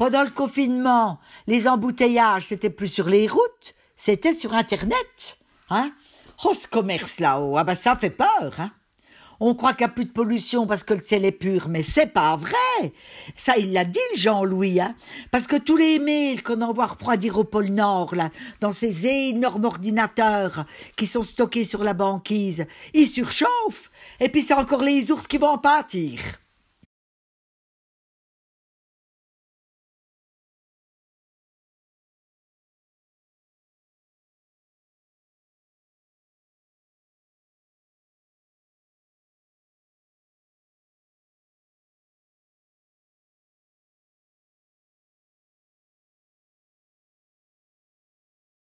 Pendant le confinement, les embouteillages, c'était plus sur les routes, c'était sur Internet. Hein oh, ce commerce là-haut, ah bah ça fait peur. Hein on croit qu'il n'y a plus de pollution parce que le ciel est pur, mais c'est pas vrai. Ça, il l'a dit, Jean-Louis, hein. Parce que tous les mails qu'on envoie refroidir au pôle Nord, là, dans ces énormes ordinateurs qui sont stockés sur la banquise, ils surchauffent. Et puis c'est encore les ours qui vont en pâtir.